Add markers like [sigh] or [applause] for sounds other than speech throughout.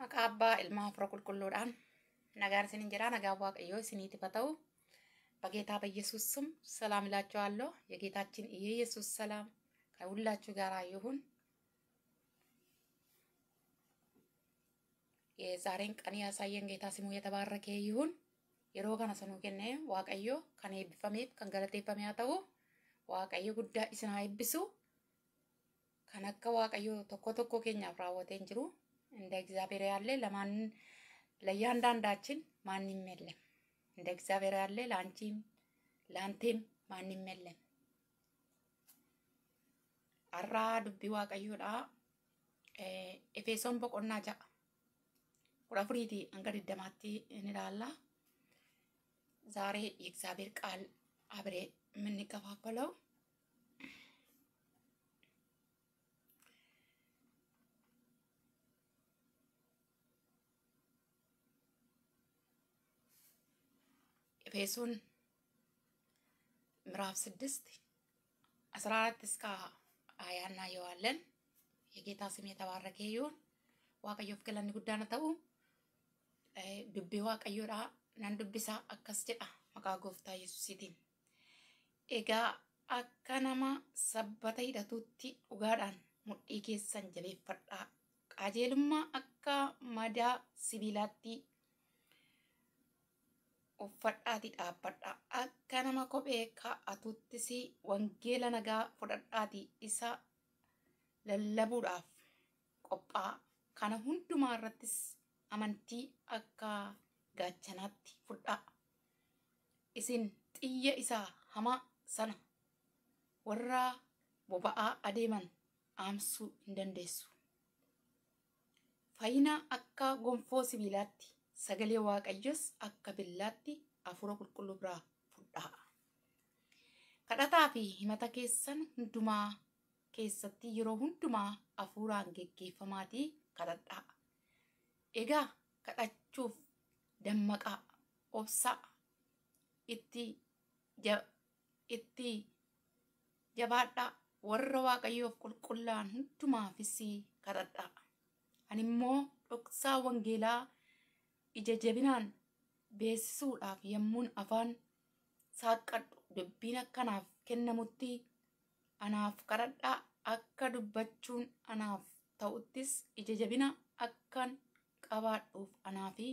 maqaa abbaa ilma afura qulqulluudhaan nagaan isin jira nagaan waaqayyoo isiniitifa ta'u በጌታ በኢየሱስ ስም ሰላም እላችኋለሁ። የጌታችን የኢየሱስ ሰላም ከሁላችሁ ጋር ይሁን። የዛሬን ቀን ያሳየን ጌታ ስሙ የተባረከ ይሁን። yeroo kana sanu kenne waaqayyo kan eebbifameef kan galateeffame haa ta'u waaqayyo guddaa isin haa eebbisu kan akka waaqayyo tokko tokko keenyaaf raawwateen jiru እንደ እግዚአብሔር ያለ ለማን ለእያንዳንዳችን ማንም የለም። እንደ እግዚአብሔር ያለ ለአንቺም ለአንቴም ማንም የለም። አራ ዱቢ ዋቀዮዳ ኤፌሶን በቆና ጃ ቁራ ፍሪቲ ደማቲ እንላላ ዛሬ የእግዚአብሔር ቃል አብሬ የምንከፋፈለው ኤፌሶን ምዕራፍ ስድስት አስራ አራት እስከ ሀያ እናየዋለን። የጌታ ስም waaqayyoof galanni guddaana ta'u dubbii waaqayyoodha nan dubbisaa akkas jedha maqaa gooftaa yesuusiitiin. Egaa akka nama sabbata hidhatuutti dhugaadhaan mudhii keessan jabeeffadhaa qajeelummaa akka madaa sibiilaatti Uffadhaati dhaabbadhaa akka nama kophee kaa'atuttis wangeela nagaa fudhadhaati isa lallabuudhaaf qophaa kana hundumaa irrattis amantii akka gaachanaatti fudhaa isin xiyya isaa hamaa sana warra boba'aa adeeman aamsuu hin dandeessu. Fayyina akka gonfoo sibiilaatti sagalee waaqayyos akka billaatti hafuura qulqulluu biraa fudha'a. Kadhataa fi himata keessan hundumaa keessatti yeroo hundumaa hafuuraan geggeeffamaatii kadhadhaa. Egaa kadhachuuf dammaqaa, obsaa, itti jabaadhaa warra waaqayyoof qulqullaan hundumaafis kadhadhaa. Ani immoo dhoksaa wangeelaa. ija jabinaan beeksisuudhaaf yommuun afaan saaqqadhu dubbiin akkanaaf kennamutti anaaf kadhadhaa akka dubbachuun anaaf ta'uttis ija jabina akkan qabaadhuuf anaafi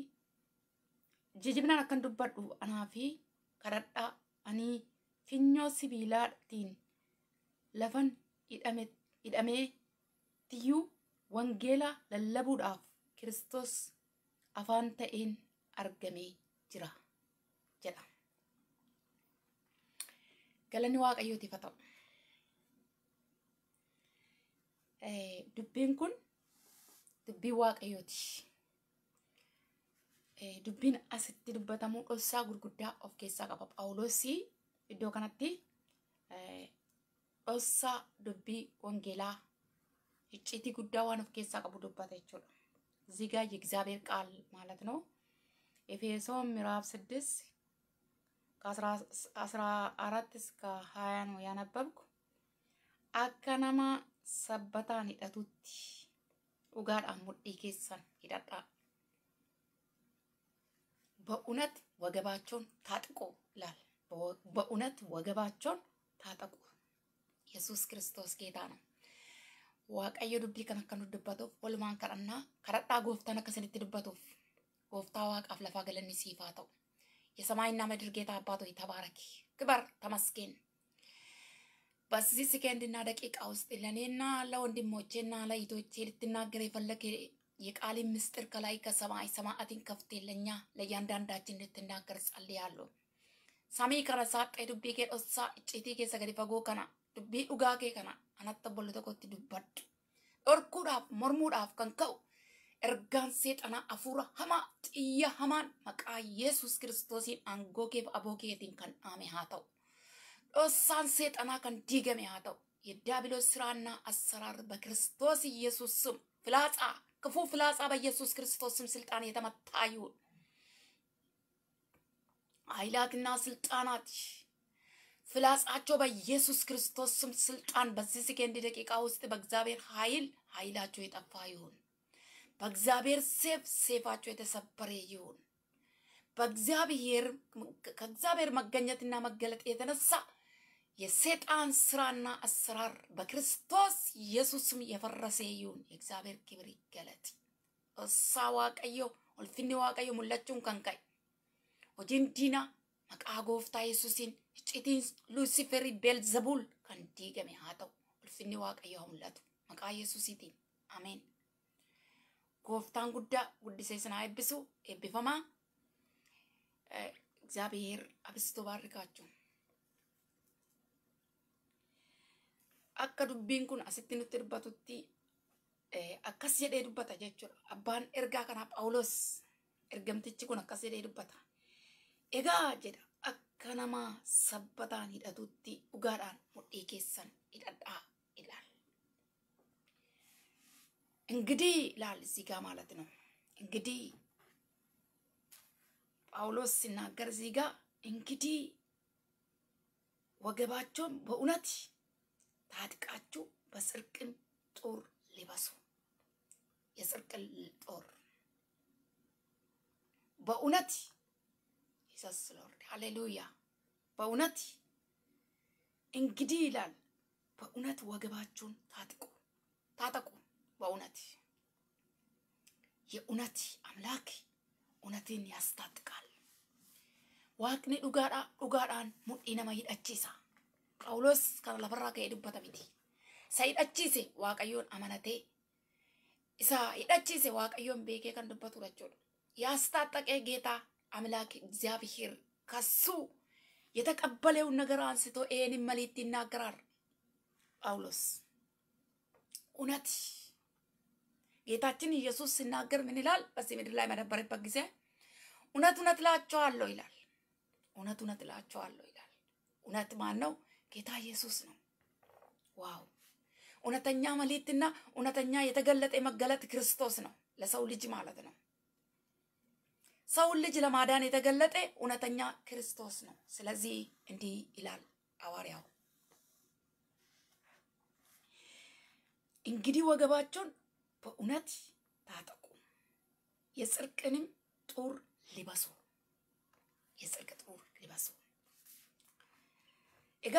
ija jabinaan akkan dubbadhuuf anaafi kadhadhaa ani finyoo sibiilaatiin lafan hidhamee tiyyuu wangeela lallabuudhaaf kiristoos. afaan ta'een argamee jira jedha. Galanni waaqayyootiif fata'u eh, Dubbiin kun dubbii waaqayyooti. Eh, dubbiin asitti dubbatamu dhossaa gurguddaa of keessaa qaba. Phaawulosii iddoo kanatti eh, dhossaa dubbii wangeelaa icciitii guddaa waan of keessaa qabu dubbata jechuudha. ዚጋ ጋር የእግዚአብሔር ቃል ማለት ነው። ኤፌሶ ምዕራፍ 6 ከ14 እስከ 20 ነው ያነበብኩ። አከነማ ሰበታን ሂደቱት ኡጋዳን ሙዲ ኬሰን ሂደዳ በእውነት ወገባቸውን ታጥቆ ይላል። በእውነት ወገባቸውን ታጠቁ። ኢየሱስ ክርስቶስ ጌታ ነው። waaqayyo dubbii kan akka nu dubbatuuf walumaan kadhannaa kadhadhaa gooftaan akka isinitti dubbatuuf gooftaa waaqaaf lafaa galanni siifaa ta'u የሰማይና ምድር ጌታ አባቶ ተባረኪ፣ ክበር፣ ተመስገን። በዚህ ሰከንድና ደቂቃ ውስጥ ለእኔና ለወንድሞቼና ለእህቶቼ ልትናገር የፈለገ የቃል ምስጢር ከላይ ከሰማይ ሰማያትን ከፍቴ ለእኛ ለእያንዳንዳችን ልትናገር ጸልያለሁ። samii kana saaqqee dubbii kee dhossaa icciitii keessa gadi fagoo kana dubbii dhugaa kee kana anatti abbolle tokkotti dubbadhu. Dhorkuudhaaf mormuudhaaf kan ka'u ergaan seexanaa afuura hamaa xiyya hamaan maqaa Yesuus kiristoosiin aangoo kee fi aboo keetiin kan dhaame haa ta'u. Dhossaan seexanaa kan diigame haa ta'u. የዲያብሎስ ስራና አሰራር በክርስቶስ ኢየሱስ ስም ፍላጻ ክፉ ፍላጻ በኢየሱስ ክርስቶስ ስም ስልጣን የተመታ ይሁን። ኃይላትና ስልጣናት ፍላጻቸው በኢየሱስ ክርስቶስ ስም ስልጣን በዚህ ሰከንድ ደቂቃ ውስጥ በእግዚአብሔር ኃይል ኃይላቸው የጠፋ ይሁን። በእግዚአብሔር ሴፍ ሴፋቸው የተሰበረ ይሁን። በእግዚአብሔር ከእግዚአብሔር መገኘትና መገለጥ የተነሳ የሰይጣን ስራና አሰራር በክርስቶስ ኢየሱስም የፈረሰ ይሁን። የእግዚአብሔር ክብር ይገለጥ። እሳ ዋቀዮ ኦልፊኒ ዋቀዮ ሙላችሁን ከንካይ hojiin diinaa maqaa gooftaa yesuusiin iccitiin luusiferii beelzebuul kan diigame haa ta'u ulfinni waaqayyo haa mul'atu maqaa yesuusiitiin ameen. Gooftaan guddaa guddisee sinaa eebbisu eebbifamaa እግዚአብሔር አብዝቶ kaachuun. akka dubbiin kun asitti nutti dubbatutti akkas jedhee dubbata jechuu dha. Abbaan ergaa kanaa Phaawulos ergamtichi kun akkas jedhee dubbata. Egaa jedha akka namaa sabbataan hidhatutti dhugaadhaan mudhii keessan hidhadhaa ilaal. እንግዲህ ይላል እዚህ ጋር ማለት ነው። እንግዲህ ጳውሎስ ሲናገር እዚህ ጋር እንግዲህ ወገባቸውን በእውነት ታጥቃችሁ በጽርቅን ጦር ልበሱ። የጽርቅን ጦር በእውነት ኢየሱስ ሎርድ ሃሌሉያ። በእውነት እንግዲህ ይላል በእውነት ወገባችሁን ታጥቁ ታጠቁ። በእውነት የእውነት አምላክ እውነትን ያስታጥቃል። ዋቅኒ ዱጋዳ ዱጋዳን ሙዲ ነማ ይደችሳ ጳውሎስ ከለፈራ ከሄዱበት ቢቲ ሳይደችሴ ዋቀዮን አመነቴ ኢሳ ይደችሴ ዋቀዮን ቤኬ ከንደበት ረጮ ያስታጠቀ ጌታ አምላክ እግዚአብሔር ከሱ የተቀበለውን ነገር አንስቶ ይህንን መልእክት ይናገራል ጳውሎስ። እውነት ጌታችን ኢየሱስ ሲናገር ምን ይላል? በዚህ ምድር ላይ በነበረበት ጊዜ እውነት እውነት እላቸዋለሁ ይላል። እውነት እውነት እላቸዋለሁ ይላል። እውነት ማን ነው? ጌታ ኢየሱስ ነው። ዋው! እውነተኛ መልእክትና እውነተኛ የተገለጠ መገለጥ ክርስቶስ ነው፣ ለሰው ልጅ ማለት ነው። ሰውን ልጅ ለማዳን የተገለጠ እውነተኛ ክርስቶስ ነው። ስለዚህ እንዲህ ይላል አዋርያው፣ እንግዲህ ወገባቸውን በእውነት ታጠቁ፣ የጽርቅንም ጦር ሊበሱ የጽርቅ ጦር ሊበሱ ኤጋ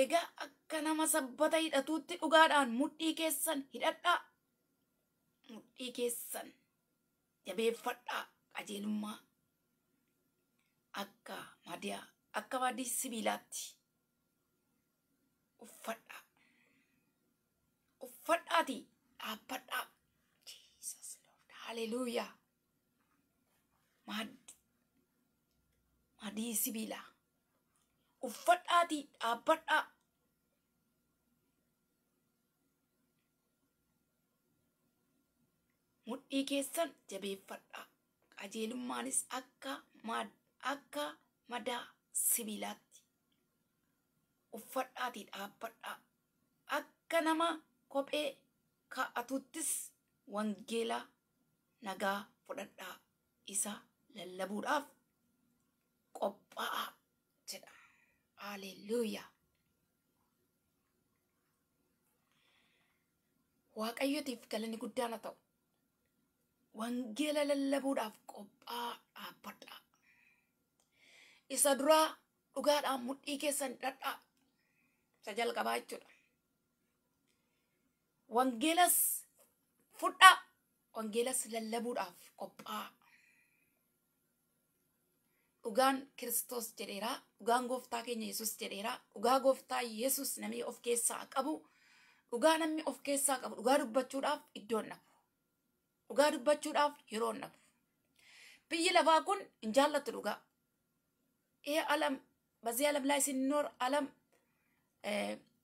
ኤጋ አከነማ ሰበተ ሂደቱት ዱጋዳን ሙዲ ኬሰን ሂደዳ ሙዲ ኬሰን jabeeffadhaa qajeelummaa akka madiyaa akka baadii sibiilaatti uffadhaa uffadhaatii dhaabbadhaa Jesus Lord haleluuyaa madii sibiilaa uffadhaatii dhaabbadhaa mudhii keessan jabeeffadha qajeelummaanis akka madaa sibiilaatti Uffadhaatti dhaabbadha akka nama kophee kaa'atuttis wangeela nagaa fudhadhaa isa lallabuudhaaf qophaa'a jedha haleluuyaa waaqayyotiif galanni guddaa na ta'u wangeela lallabuudhaaf qophaa dhaabbadhaa. Isa duraa dhugaadhaan mudhii keessan dhadhaa. Isa jalqabaa jechuudha. Wangeelas fudhaa. Wangeelas lallabuudhaaf qophaa. Dhugaan Kiristoos jedheeraa. Dhugaan gooftaa keenya Yesus jedheeraa. Dhugaa gooftaa Yesus namni of keessaa qabu. Dhugaa namni of keessaa qabu. Dhugaa dubbachuudhaaf iddoondha dhugaa dubbachuudhaaf yeroon dhabu. Biyyi lafaa kun hin jaallatu dhugaa. ይህ ዓለም በዚህ ዓለም ላይ ስንኖር ዓለም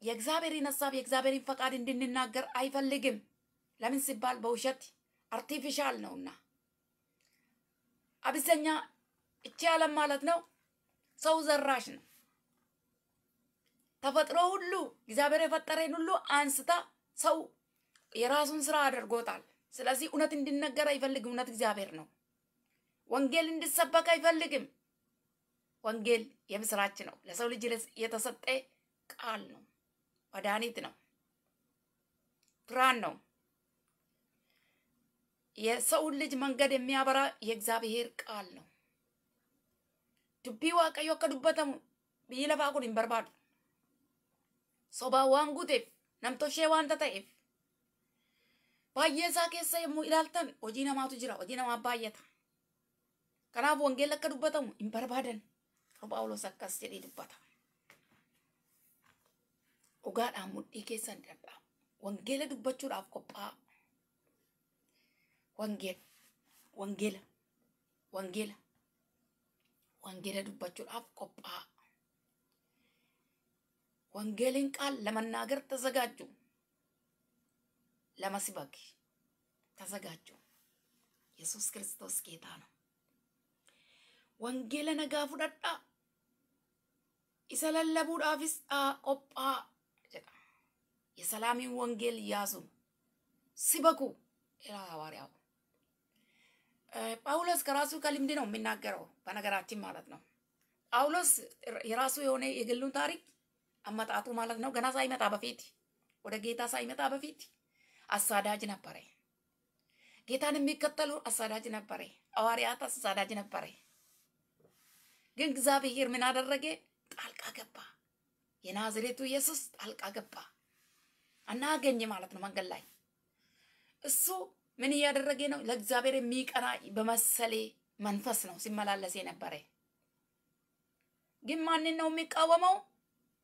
የእግዚአብሔርን ሀሳብ የእግዚአብሔርን ፈቃድ እንድንናገር አይፈልግም። ለምን ሲባል በውሸት አርቲፊሻል ነውና አብዛኛ እቺ ዓለም ማለት ነው ሰው ዘራሽ ነው። ተፈጥሮ ሁሉ እግዚአብሔር የፈጠረን ሁሉ አንስታ ሰው የራሱን ስራ አድርጎታል። ስለዚህ እውነት እንድነገር አይፈልግም። እውነት እግዚአብሔር ነው። ወንጌል እንድሰበክ አይፈልግም። ወንጌል የምስራች ነው። ለሰው ልጅ የተሰጠ ቃል ነው። መድኃኒት ነው። ብርሃን ነው። የሰውን ልጅ መንገድ የሚያበራ የእግዚአብሔር ቃል ነው። ዱቢ ዋቀዮ አከ ዱበተሙ ብይለፋ ኩን ሂንበርባዱ ሶባ ዋን ነምቶሼ ዋንተ baay'ee isaa keessa yommuu ilaaltan hojii namaatu jira hojii namaa baay'ata kanaaf wangeel akka dubbatamu hin barbaadan Phaawulos akkas jedhee dubbata dhugaadhaan mudhii keessan dadhaa wangeela dubbachuudhaaf qophaa wangeela wangeela wangeela wangeela dubbachuudhaaf qophaa wangeeliin qaal lamannaa gar tazagaachuu ለመስበክ ተዘጋጁ። ኢየሱስ ክርስቶስ ጌታ ነው። ወንጌለ ነጋ ፉደዳ isa lallabuudhaafis qophaa የሰላሚ የሰላምን ወንጌል ያዙ ሲበኩ ይላል ሐዋርያው ጳውሎስ ከራሱ ከልምድ ነው የሚናገረው በነገራችን ማለት ነው ጳውሎስ የራሱ የሆነ የግሉን ታሪክ አመጣጡ ማለት ነው ገና ሳይመጣ በፊት ወደ ጌታ ሳይመጣ በፊት አሳዳጅ ነበረ። ጌታን የሚከተሉ አሳዳጅ ነበረ። ሐዋርያት አሳዳጅ ነበረ። ግን እግዚአብሔር ምን አደረገ? ጣልቃ ገባ። የናዝሬቱ ኢየሱስ ጣልቃ ገባ። አናገኝ ማለት ነው መንገድ ላይ እሱ ምን እያደረገ ነው? ለእግዚአብሔር የሚቀና በመሰሌ መንፈስ ነው ሲመላለስ የነበረ። ግን ማንን ነው የሚቃወመው?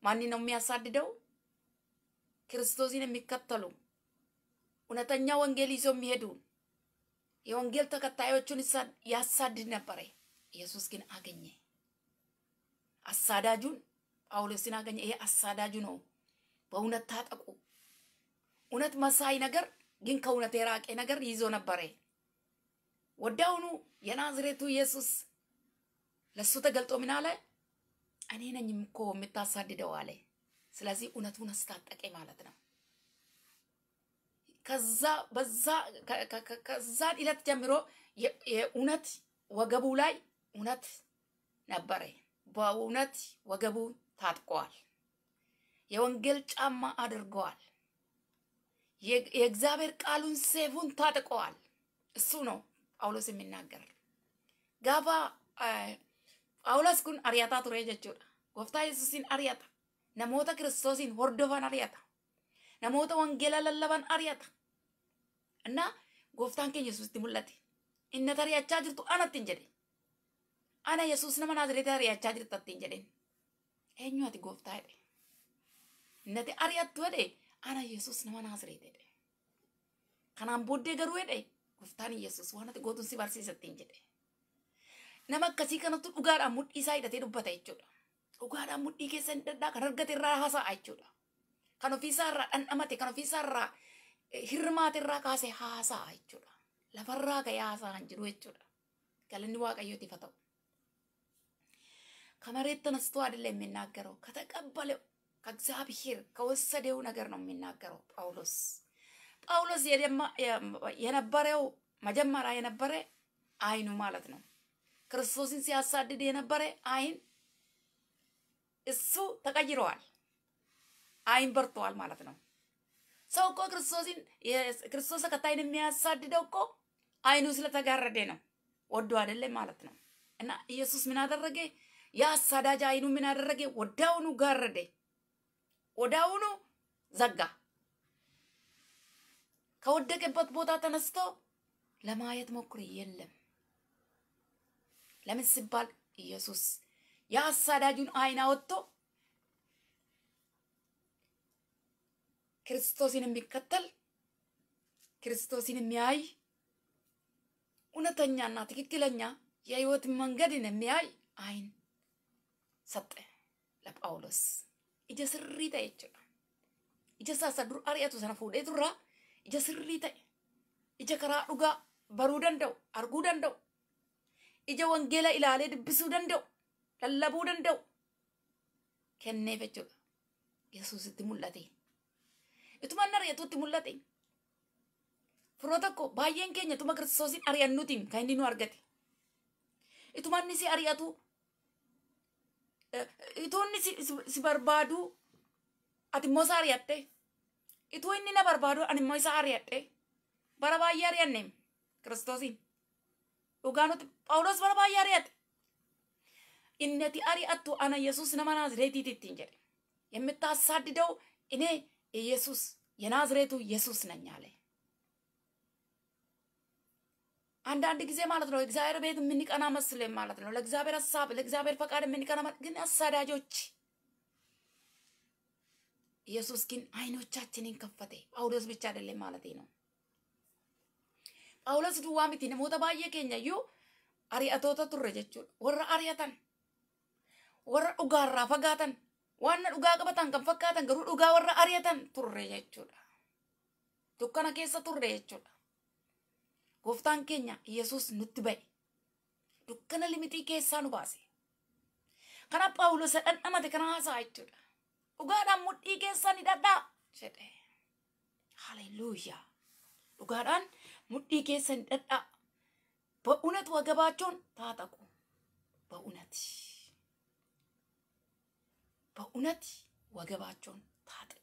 ማንን ነው የሚያሳድደው? ክርስቶስን የሚከተሉ እውነተኛ ወንጌል ይዞ የሚሄዱ የወንጌል ተከታዮቹን ያሳድድ ነበረ። ኢየሱስ ግን አገኘ። አሳዳጁን ጳውሎስን አገኘ። ይሄ አሳዳጁ ነው። በእውነት ታጠቁ። እውነት መሳይ ነገር ግን ከእውነት የራቀ ነገር ይዞ ነበረ። ወዳውኑ የናዝሬቱ ኢየሱስ ለሱ ተገልጦ ምን አለ? እኔ ነኝም እኮ የምታሳድደው አለ። ስለዚህ እውነቱን አስታጠቀ ማለት ነው። ከዛ በዛ ከዛን ዕለት ጀምሮ የእውነት ወገቡ ላይ እውነት ነበረ። በእውነት ወገቡ ታጥቋል። የወንጌል ጫማ አድርገዋል። የእግዚአብሔር ቃሉን ሴፉን ታጥቀዋል። እሱ ነው ጳውሎስ የሚናገር ጋፋ ጳውሎስ ኩን አርያታ ቱሬ ጀቹudha ጎፍታ አርያታ ነሞተ ክርስቶስን ሆርዶፋን አርያታ namoota wangeelaa lallaban ari'ata. Innaa gooftaan keenya Yesuus itti mul'ate. Inni ari'achaa jirtu ana ittiin jedhe. Ana Yesuus nama Naazireeti ari'achaa jirta ittiin jedhe. Eenyu ati gooftaa jedhe. Inni ati ari'attu jedhe ana Yesuus nama Naazireeti jedhe. Kanaan booddee garuu jedhe gooftaan Yesuus waan ati gootuun si barsiisa ittiin jedhe. Nama akkasii kanattu dhugaadhaan mudhii isaa hidhatee dubbata jechuudha. Dhugaadhaan mudhii keessa hin dadhaa kan argate irraa haasa'a jechuudha. Kan ofiisaarraa dhandhamate, kan ofiisaarraa hirmaatirraa kaasee haasaa jechuudha. Lafarraa gahee haasaa hin jiru jechuudha. Galanni waaqayyootiif haa ta'u. ከመሬት ተነስቶ አይደለም የሚናገረው፣ ከተቀበለው ከእግዚአብሔር ከወሰደው ነገር ነው የሚናገረው ጳውሎስ። ጳውሎስ የነበረው መጀመሪያ የነበረ አይኑ ማለት ነው። ክርስቶስን ሲያሳድድ የነበረ አይን እሱ ተቀይረዋል። አይንበርተዋል ማለት ነው። ሰው እኮ ክርስቶስን ክርስቶስ ተከታይን የሚያሳድደው እኮ አይኑ ስለተጋረደ ነው። ወዶ አይደለም ማለት ነው። እና ኢየሱስ ምን አደረገ? የአሳዳጅ አይኑ ምን አደረገ? ወዳውኑ ጋረደ፣ ወዳውኑ ዘጋ። ከወደቀበት ቦታ ተነስቶ ለማየት ሞክር የለም። ለምን ሲባል ኢየሱስ የአሳዳጁን አይን አወጥቶ ክርስቶስን የሚከተል ክርስቶስን የሚያይ እውነተኛና ትክክለኛ የህይወት መንገድን የሚያይ አይን ሰጠ ለጳውሎስ እጀ ተ ይችላ እጀ አርያቱ ሰነፉ ዴቱራ እጀ ተ እጀ ዱጋ በሩ ደንደው አርጉ ደንደው እጀ ወንጌለ ኢላሌ ድብሱ ደንደው ለለቡ ደንደው ከኔ ፈጆ የሱስ ትሙላቴ Ituma ari'atutti mul'ate. Firoota koo baay'een keenya ituma kiristoosiin ari'annutiin kan inni nu argate. Ituma inni si ari'atu. Itoo inni si barbaadu ati immoo isa ari'atte. Itoo inni na barbaadu ani immoo isa ari'adhe. Bara baay'ee ari'anneem kiristoosiin. Dhugaa nuti Phaawulos bara baay'ee ari'ate. Inni ati ari'attu ana Yesuus nama Naazireetiitiittiin jedhe. Yemmittaas saaddidoo inni. ኢየሱስ የናዝሬቱ ኢየሱስ ነኝ አለ። አንዳንድ ጊዜ ማለት ነው እግዚአብሔር ቤት የምንቀና መስለን ማለት ነው ለእግዚአብሔር ሀሳብ ለእግዚአብሔር ፈቃድ የምንቀና ግን አሳዳጆች ኢየሱስ ግን አይኖቻችንን ከፈተ። ጳውሎስ ብቻ አይደለም ማለት ነው። ጳውሎስ ድዋሚት ሚቲ ነሞተ ባየ ኬኛ ዩ አሪያቶተ ቱረ ጀቹ ወረ አሪያተን ወረ ኡጋራ ፈጋተን Waan dhugaa qabatan kan fakkaatan garuu dhugaa warra ari'atan turre jechuudha. Dukkana keessa turre jechuudha. Gooftaan keenya Yesuus nutti ba'e. Dukkana limitii keessaa nu baase. Kana Phaawulos dhandhamate kana haasa'a jechuudha. Dhugaadhaan mudhii keessaa ni dhadhaa jedhe. Haleluuyaa. Dhugaadhaan mudhii keessa ni dhadhaa. Ba'unatu wagabaachon taataku. Ba'unati. በእውነት ወገባቸውን ታጠቁ።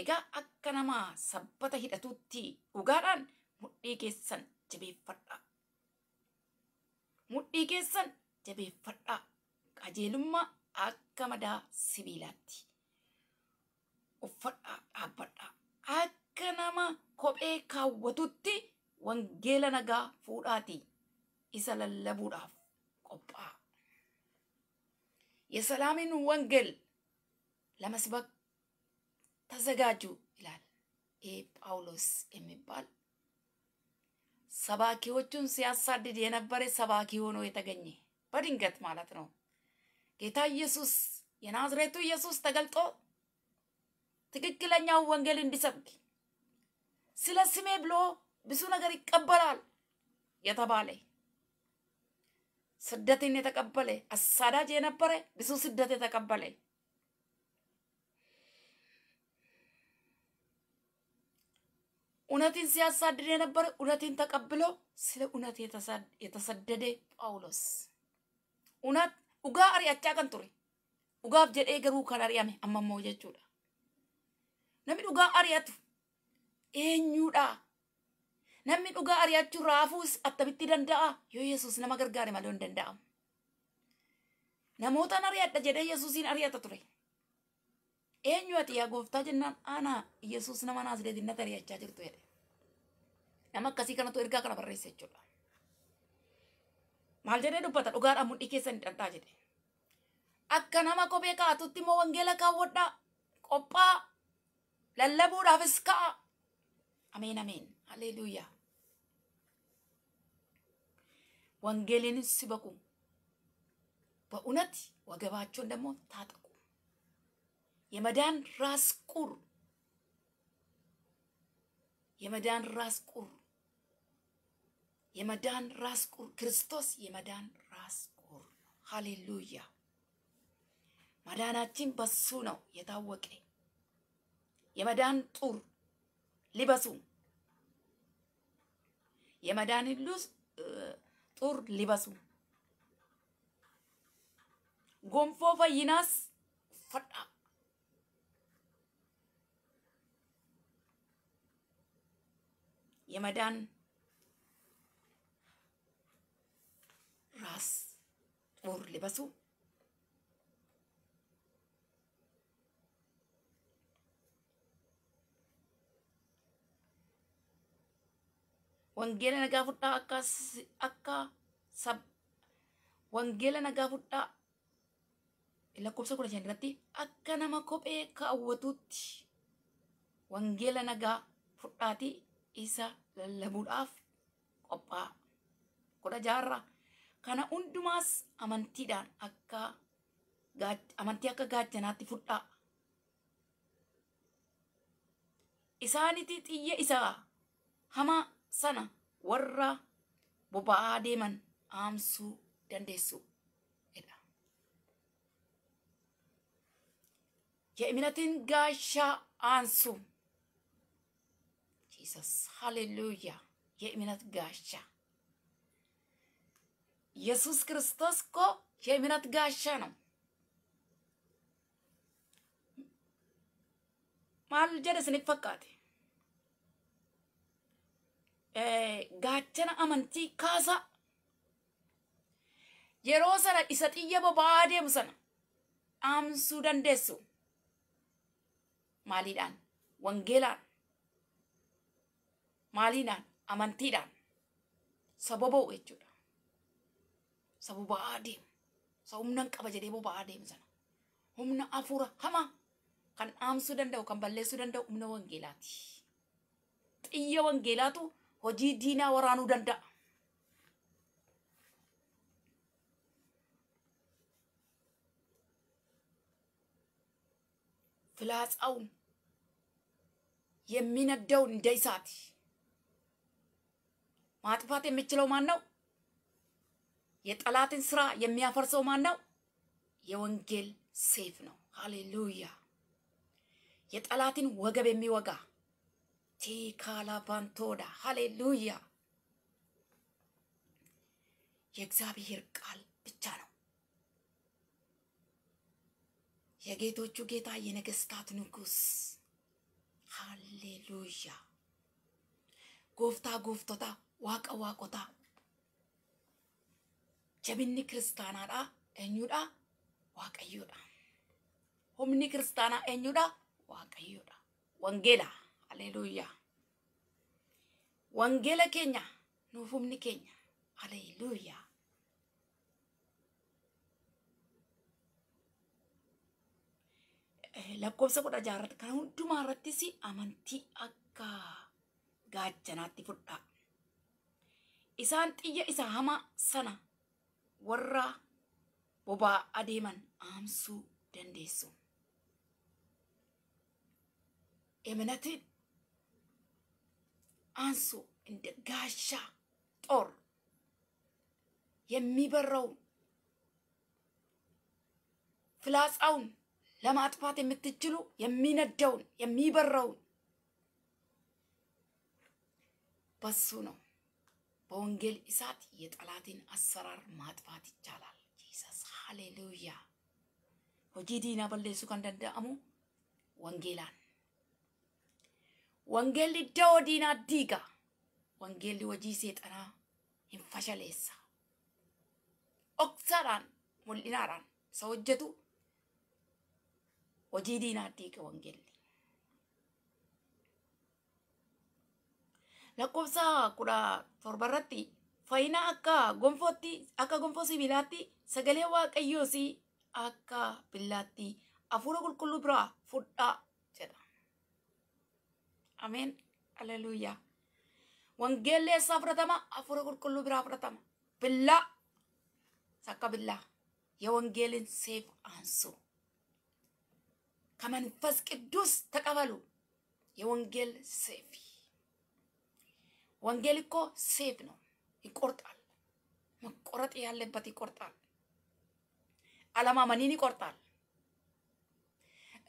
Egaa akka namaa sabbata hidhatutti dhugaadhaan mudhii keessan jabeeffadhaa. Mudhii keessan jabeeffadhaa. Qajeelummaa akka madaa sibiilaatti. Uffadhaa dhaabbadhaa. Akka nama kophee kaawwatutti wangeela nagaa fuudhaati isa lallabuudhaaf qopha'a. የሰላምን ወንጌል ለመስበክ ተዘጋጁ ይላል። ይህ ጳውሎስ የሚባል ሰባኪዎቹን ሲያሳድድ የነበረ ሰባኪ ሆኖ የተገኘ በድንገት ማለት ነው። ጌታ ኢየሱስ የናዝሬቱ ኢየሱስ ተገልጦ ትክክለኛው ወንጌል እንዲሰብክ ስለ ስሜ ብሎ ብዙ ነገር ይቀበላል የተባለ Siddhatiin ni takabbalee. Asaadhaa jee nabbare, bisuun siddatee takabbalee. unatin siyaasaa addadee nabbare, unaatiin takabbiloo sida unati yeta saddadee paawulos. Dhugaa ari'achaa kan ture, dhugaaf jedhee garuu kan ari'ame. Ammamoo jechuudha. Nami dhugaa ari'atu eenyuudhaa? Namni dhugaa ari'achuu raafuus attamitti danda'a? yo Yesus nama gargaare malee hin danda'amu. Namootaan ari'adha jedhee Yesuusiin ari'ata ture. Eenyu ati yaa gooftaa jennaan ana Yesus nama nata natti ari'achaa jirtu jedhe. Nama akkasii kanatu ergaa kana Mal jechuudha. Maal jedhee dubbata dhugaadhaan mudhii dan dhandhaa jedhe. Akka nama kophee kaa'atutti immoo wangeela kaawwadhaa qophaa lallabuudhaafis ka'a. Amin ameen. Hallelujah. ወንጌልን ሲበቁ በእውነት ወገባቸውን ደግሞ ታጠቁ። የመዳን ራስ ቁር የመዳን ራስ ቁር የመዳን ራስ ቁር ክርስቶስ የመዳን ራስ ቁር ነው። ሃሌሉያ! መዳናችን በሱ ነው የታወቀ። የመዳን ጡር ሊበሱ የመዳን ልብስ ጦር ሊበሱ ጎንፎ ፈይናስ ፈጣ የመዳን ራስ ጦር ሊበሱ Wangeela nagaa fudhaa akka sab wangeela nagaa fudhaa lakkoofsa kudha irratti akka nama kophee kaawwatuutti wangeela nagaa fudhaati isa lallabuudhaaf qophaa'a. Kudha jaarra kana hundumaas amantiidhaan akka amantii akka gaachanaatti fudhaa. Isaaniti xiyya isaa hamaa sana warra boba deman amsu dan desu eda ya minatin gasha ansu jesus hallelujah ya minat gasha yesus kristos ko ya minat gasha no mal jada seni fakati gaachana amantii kaasa yeroo sana isa xiyya boba'aa deemu sana dhaamsuu dandeessu maaliidhaan wangeelaan maaliidhaan amantiidhaan sababa'u jechuudha sabu ba'aa deemu sa humna qaba jedhee boba'aa deemu sana humna afuura hama kan dhaamsuu danda'u kan balleessuu danda'u humna wangeelaati xiyya wangeelaatu hojii diinaa waraanuu danda'a. ፍላጻውን የሚነደውን እንደ እሳት ማጥፋት የሚችለው ማን ነው? የጠላትን ስራ የሚያፈርሰው ማን ነው? የወንጌል ሴፍ ነው። ሃሌሉያ! የጠላትን ወገብ የሚወጋ ቴካላባንቶዳ ሃሌሉያ። የእግዚአብሔር ቃል ብቻ ነው። የጌቶቹ ጌታ የነገስታት ንጉስ ሃሌሉያ። ጎፍታ ጎፍቶታ ዋቀ ዋቆታ jabinni kiristaanaadha eenyudha waaqayyoodha humni kiristaanaa eenyudha waaqayyoodha wangeela Haleluya. Wangela Kenya, nufumni Kenya. Haleluya. Eh, Lakosa kudha jarat kana hundumaa irrattis amanti akka gaachanaatti fudhaa. Isaan xiyya isa hama sana warra ademan amsu dan desu. Imnatiin አንሱ እንደ ጋሻ ጦር የሚበረውን ፍላጻውን ለማጥፋት የምትችሉ የሚነደውን የሚበረውን በሱ ነው። በወንጌል እሳት የጠላትን አሰራር ማጥፋት ይቻላል። ጂሰስ ሃሌሉያ። ሆጂዲና በሌሱ አሙ ወንጌላን Wanggeli iddoo diga, diiga. Wangeelli hojii seexanaa hin fashaleessa. Dhoksaadhaan mul'inaadhaan isa hojjetu hojii diinaa diiga wangeelli. Lakkoofsa kudha kura torbarati. Faina akka gonfootti akka gonfoo aka sagalee waaqayyoosii akka billaatti hafuura አሜን አሌሉያ። ወንጌል ሳ ፍረተማ አፉረ ቁልቁሉ ብራ ፍረተማ ብላ ሳካ ብላ የወንጌልን ሴፍ አንሱ፣ ከመንፈስ ቅዱስ ተቀበሉ። የወንጌል ሴፍ ወንጌል እኮ ሴፍ ነው፣ ይቆርጣል። መቆረጥ ያለበት ይቆርጣል። አለማመንን ይቆርጣል።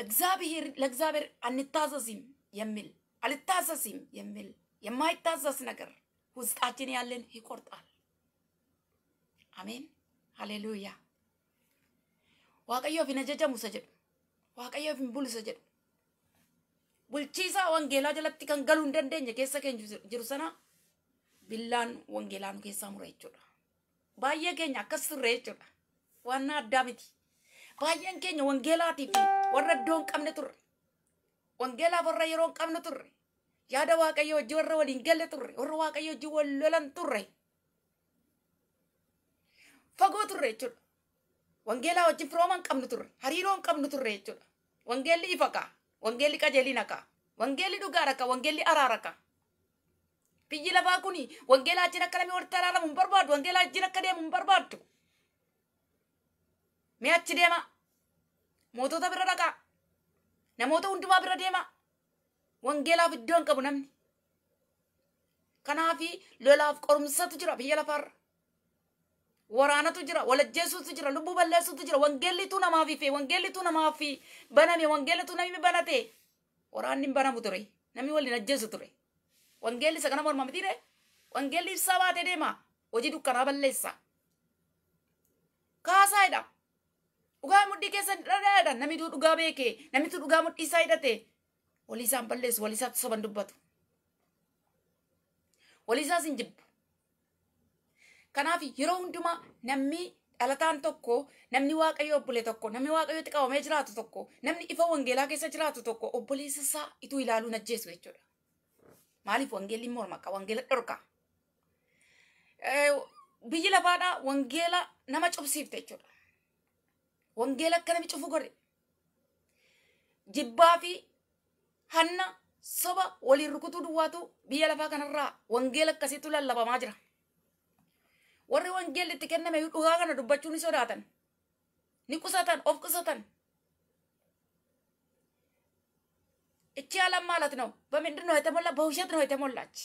እግዚአብሔር ለእግዚአብሔር አንታዘዝም የሚል አልታዘዝም የሚል የማይታዘዝ ነገር ውስጣችን ያለን ይቆርጣል። አሜን ሃሌሉያ። ዋቀዮፍ ነጀጀሙ ሰጀዱ ዋቀዮፍ ቡል ሰጀዱ ቡልቺሳ ወንጌላ ጀለቲ ከንገሉ እንደንደኝ ኬሰ ኬንጅ ጅሩ ሰና ቢላን ወንጌላኑ ኬሳ ሙራ ይቾዳ ባዬ ኬኛ አከስሬ ይቾዳ ዋና አዳሚቲ ባዬን ኬኛ ወንጌላቲ ወረዶን ቀምነቱር ወንጌላ ፈረ ቀምነቱር yaada waaqayyoo wajji warra waliin galle turre warra waaqayyoo wajji wal lolan turre fagoo turre jechuudha wangeelaa wajjin firooman qabnu turre hariiroon qabnu turre jechuudha wangeelli ifa kaa wangeelli qajeelina kaa wangeelli dhugaa rakka wangeelli araara kaa biyyi lafaa kun wangeelaa ajjin akka namni walitti araaramu hin barbaaddu wangeelaa ajjin akka deemu hin barbaaddu mee achi deema mootota bira dhaqaa namoota hundumaa bira deema Wangeelaaf iddoo hin qabu namni. Kanaafi lolaaf qorumsatu jira biyya lafaarra. Waraanatu jira, walajjeesuutu jira, lubbuu balleessuutu jira. Wangeellitu namaaf ife, wangeellitu namaaf baname, wangeellitu namni banate. Waraanni hin banamu ture. Namni waliin ajjeesu ture. Wangeelli isa kana morma mitiire. Wangeelli ibsaa baatee deema. Hojii dukkanaa balleessa. Kaasaadha. Dhugaa mudhii keessa dhadhaadha. Namni dhugaa beeke, namitu dhugaa mudhii isaa hidhate. walii isaan balleessu, walii isaatti soban dubbatu, walii isaas hin jibbu. Kanaaf yeroo hundumaa namni dhalataan tokko, namni waaqayyo obbole tokko, namni waaqayyotti qabamee jiraatu tokko, namni ifa wangeelaa keessa jiraatu tokko obboleessa isaa ituu ilaaluun ajjeesu jechuudha. Maaliif wangeelli morma akka wangeela dhorka. Biyyi lafaadhaa wangeela nama cubsiifte jechuudha. Wangeela akka nami cufu godhe. Jibbaa fi hanna soba waliin rukutuu duwwaatu biyya lafaa kanarraa wangeela akkasiitu lallabamaa jira. Warri wangeelli itti kenname dhugaa kana dubbachuu ni sodaatan. Ni qusatan, of qusatan. እቺ ዓለም ማለት ነው። በምንድን ነው የተሞላ? በውሸት ነው የተሞላች።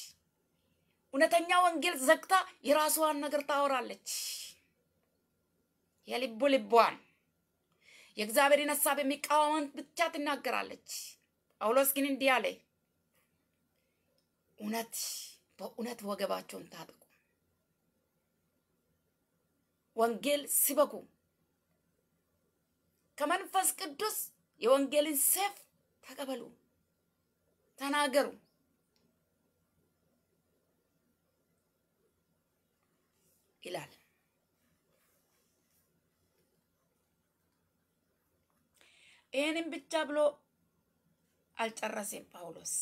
እውነተኛ ወንጌል ዘግታ የራስዋን ነገር ታወራለች። የልቡ ልቧን የእግዚአብሔርን ሀሳብ የሚቃወመን ብቻ ትናገራለች። ጳውሎስ ግን እንዲህ አለ፣ እውነት በእውነት ወገባቸውን ታጥቁ ወንጌል ስበኩ፣ ከመንፈስ ቅዱስ የወንጌልን ሰይፍ ተቀበሉ፣ ተናገሩ። ይላል። ይህንም ብቻ ብሎ አልጨረሴም ጳውሎስ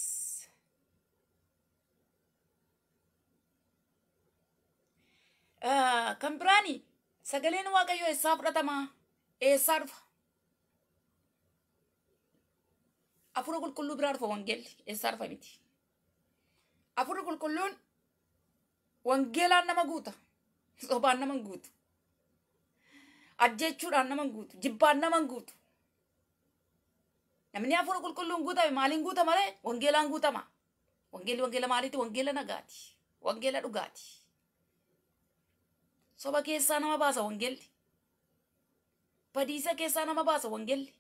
ከምብራኒ ሰገሌን ዋቀዮ ኤሳ ፍረተማ ኤሳ ዱፋ አፉረ ቁልቁሉ ብራ ወንጌል ኤሳ ዱፈ ሚቲ አፉረ ቁልቁሉን ወንጌል ነመ ጉuta ሶባን ነመን ጉutu ajjechuudhaan naman Namni hafuura qulqulluun guutame maaliin guutama ree? Wangeelaan guutama. Wangeelli wangeela maaliiti? Wangeela nagaati. Wangeela dhugaati. Soba keessaa nama baasa wangeelli. Badiisa keessaa nama baasa wangeelli.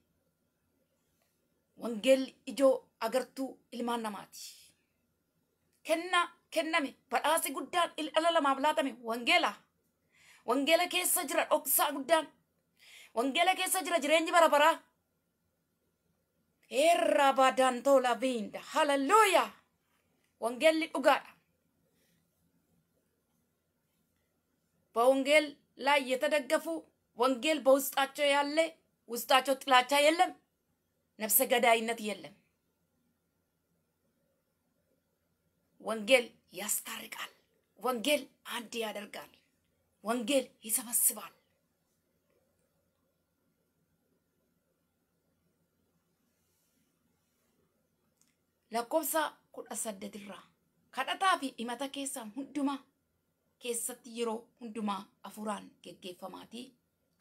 Wangeelli ijoo agartuu ilmaan namaati. Kenna kenname badhaasi guddaan dhala lamaaf laatame wangeela. Wangeela keessa jira dhoksaa guddaan. Wangeela keessa jira jireenyi bara baraa. ኤራባዳንቶ ላቪንዳ ሃሌሉያ። ወንጌል ዱጋዳ በወንጌል ላይ የተደገፉ ወንጌል በውስጣቸው ያለ ውስጣቸው ጥላቻ የለም፣ ነፍሰ ገዳይነት የለም። ወንጌል ያስታርቃል። ወንጌል አንድ ያደርጋል። ወንጌል ይሰበስባል። lakkoofsa kudha saddeetirraa kadhataa fi himata keessaa hundumaa keessatti yeroo hundumaa afuuraan geggeeffamaatii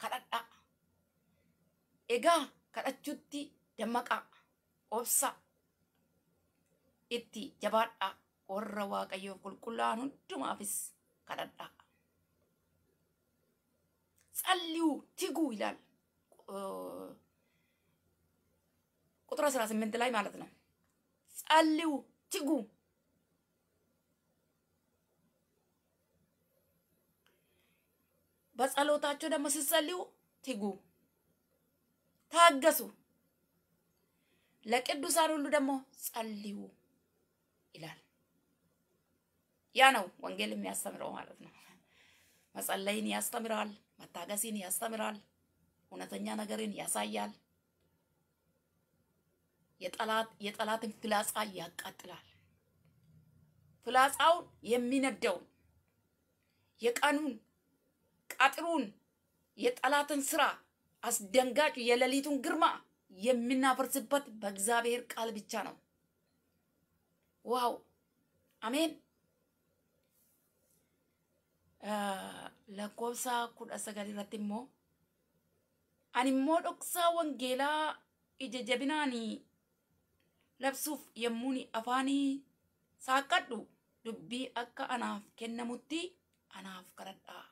kadhadha. Egaa kadhachuutti dammaqaa obsa itti jabaadhaa warra waaqayyoo qulqullaa'an hundumaafis kadhadha. Tsalliuu tiguu ilaal. ቁጥር 18 ላይ ማለት ነው። ጸልዩ፣ ትጉ። በጸሎታቸው ደግሞ ሲጸልዩ ትጉ፣ ታገሱ። ለቅዱሳን ሁሉ ደግሞ ጸልዩ ይላል። ያ ነው ወንጌል የሚያስተምረው ማለት ነው። መጸለይን ያስተምራል፣ መታገስን ያስተምራል፣ እውነተኛ ነገርን ያሳያል። የጠላትን ፍላጻ ያቃጥላል። ፍላጻውን የሚነደውን የቀኑን ቀጥሩን የጠላትን ስራ አስደንጋጭ የሌሊቱን ግርማ የምናፈርስበት በእግዚአብሔር ቃል ብቻ ነው። ዋው አሜን። lakkoofsa kudha sagal irratti immoo ani immoo dhoksaa labsuuf yemmuu afaanii saaqqadhu dubbii akka anaaf kennamutti anaaf kadhadhaa.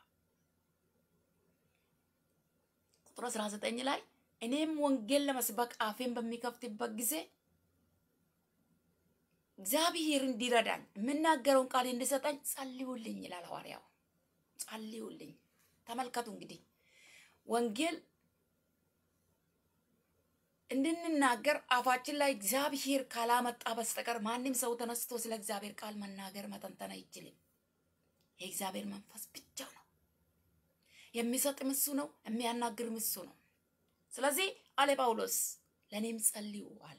ቁጥር 19 ላይ እኔም ወንጌል ለመስበክ አፌን በሚከፍትበት ጊዜ እግዚአብሔር እንዲረዳኝ የምናገረውን ቃል እንዲሰጠኝ ጸልዩልኝ ይላል ሐዋርያው። ጸልዩልኝ። ተመልከቱ እንግዲህ ወንጌል እንድንናገር አፋችን ላይ እግዚአብሔር ካላመጣ በስተቀር ማንም ሰው ተነስቶ ስለ እግዚአብሔር ቃል መናገር መተንተን አይችልም። የእግዚአብሔር መንፈስ ብቻ ነው የሚሰጥ ምሱ ነው፣ የሚያናግር ምሱ ነው። ስለዚህ አለ ጳውሎስ ለእኔም ጸልዩ አለ።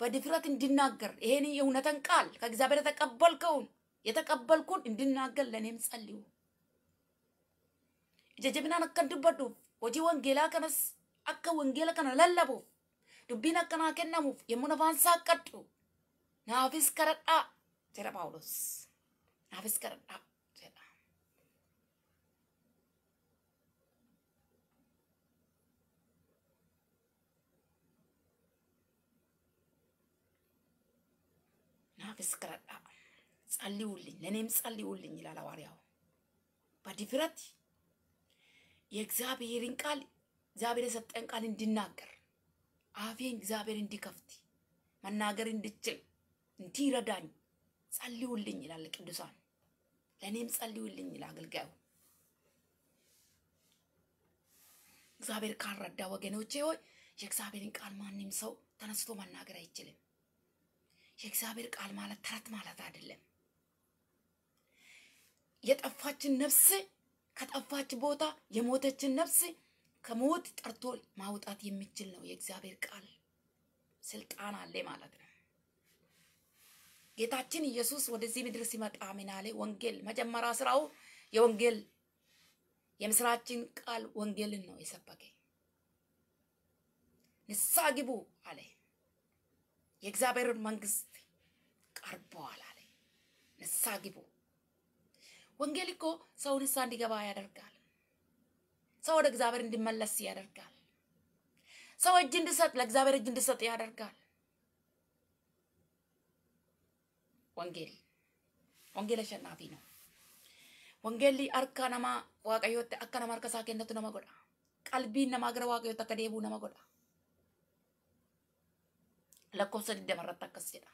በድፍረት እንድናገር ይሄን የእውነተን ቃል ከእግዚአብሔር የተቀበልከውን የተቀበልኩን እንድናገር ለእኔም ጸልዩ ጀጀብና ነከድበዱ hojii wangeelaa kanas akka wangeela kana lallabuuf dubbiin akkanaa kennamuuf yommuu nafaan saaqqadhu naafis karadhaa jedha Paawulos. Naafis karadhaa jedha. Naafis karadhaa. tsalli Tsalliwulli, naneem wulliin ilaala waariyaa. Badi biratti. የእግዚአብሔርን ቃል እግዚአብሔር የሰጠን ቃል እንዲናገር አፌን እግዚአብሔር እንዲከፍት መናገር እንድችል እንዲረዳኝ ጸልዩልኝ ይላል ቅዱሳን። ለእኔም ጸልዩልኝ ይላል አገልጋዩ። እግዚአብሔር ካልረዳ ወገኖቼ ሆይ የእግዚአብሔርን ቃል ማንም ሰው ተነስቶ መናገር አይችልም። የእግዚአብሔር ቃል ማለት ተረት ማለት አይደለም። የጠፋችን ነፍስ ከጠፋች ቦታ የሞተችን ነፍስ ከሞት ጠርቶ ማውጣት የሚችል ነው የእግዚአብሔር ቃል። ስልጣን አለ ማለት ነው። ጌታችን ኢየሱስ ወደዚህ ምድር ሲመጣ ምናሌ ወንጌል መጀመሪያ ስራው የወንጌል የምስራችን ቃል ወንጌልን ነው የሰበከ። ንስሐ ግቡ አለ። የእግዚአብሔር መንግስት ቀርበዋል አለ። ንስሐ ግቡ ወንጌል እኮ ሰው ንስሐ እንዲገባ ያደርጋል። ሰው ወደ እግዚአብሔር እንዲመለስ ያደርጋል። ሰው እጅ እንድሰጥ ለእግዚአብሔር እጅ እንድሰጥ ያደርጋል። ወንጌል ወንጌል አሸናፊ ነው። ወንጌል አርካ ነማ ዋቀዮት አካ ነማ አርካ ሳኬነቱ ነማ ጎዳ ቀልቢ ነማ ገረ ዋቀዮት ከደቡ ዴቡ ነማ ጎዳ ለኮብሰ ድደመረት አከስ ጀዳ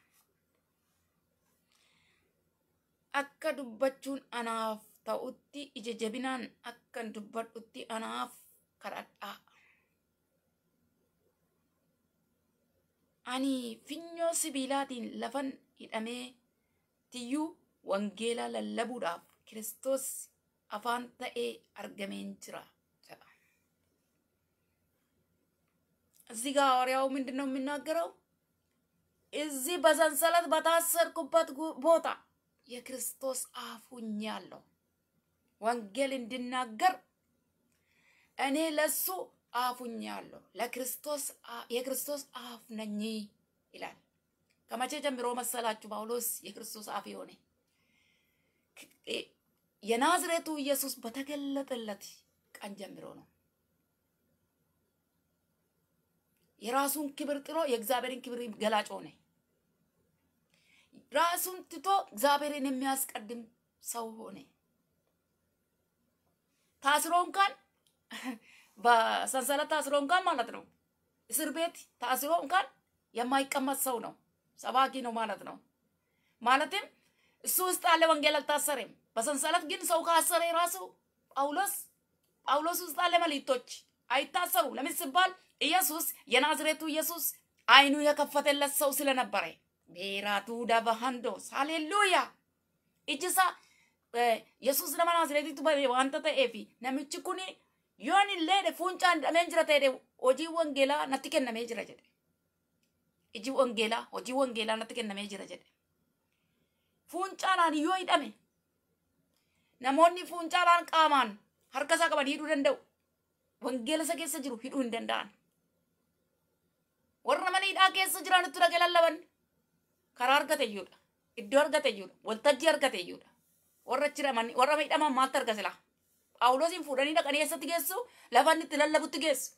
akka dubbachuun anaaf ta'utti ija jabinaan akkan dubbadhutti anaaf kadhadhaa. Anii finyoo sibiilaatiin lafan hidhamee tiyyuu wangeelaa lallabuudhaaf kiristoos afaan ta'ee argameen jira. እዚህ ጋር ሐዋርያው ምንድን ነው የሚናገረው? እዚህ በሰንሰለት በታሰርኩበት boota. የክርስቶስ አፉኛለሁ። ወንጌል እንድናገር እኔ ለሱ አፉኛለሁ፣ ለክርስቶስ የክርስቶስ አፍ ነኝ ይላል። ከመቼ ጀምሮ መሰላችሁ ጳውሎስ የክርስቶስ አፍ የሆነ? የናዝሬቱ ኢየሱስ በተገለጠለት ቀን ጀምሮ ነው። የራሱን ክብር ጥሎ የእግዚአብሔርን ክብር ገላጭ ሆነ። ራሱን ትቶ እግዚአብሔርን የሚያስቀድም ሰው ሆነ። ታስሮ እንኳን [laughs] በሰንሰለት ታስሮ እንኳን ማለት ነው። እስር ቤት ታስሮ እንኳን የማይቀመጥ ሰው ነው። ሰባኪ ነው ማለት ነው። ማለትም እሱ ውስጥ አለ ወንጌል አልታሰረም። በሰንሰለት ግን ሰው ካሰረ ራሱ ጳውሎስ ጳውሎስ ውስጥ አለ መልእክቶች አይታሰሩ ለምን ሲባል ኢየሱስ የናዝሬቱ ኢየሱስ አይኑ የከፈተለት ሰው ስለነበረ Beeratuu daba handoos. Haleluuyaa. Iji isaa Yesuus nama Naasireetiitu wanta ta'eef namichi kun yoon illee fuuncaan hidhamee jira ta'e hojii wangeelaa natti kennamee jira jedhe. Iji wangeelaa hojii wangeelaa natti kennamee jira jedhe. Fuuncaanaan yoo hidhame namoonni fuuncaanaan qaamaan harka isaa qaban hidhuu danda'u. Wangeela isa keessa jiru hidhuu hin danda'an. Warra mana hidhaa keessa jiraanittu dhagee lallaban. karaa argate iyyuudha Iddoo argate iyyuudha Waltajjii argate iyyuudha Warra chiraman warra miidhaman maaltu arga laa? Phaawulosiin fuudhanii dhaqanii eessatti geessu? Lafa inni itti lallabutti geessu.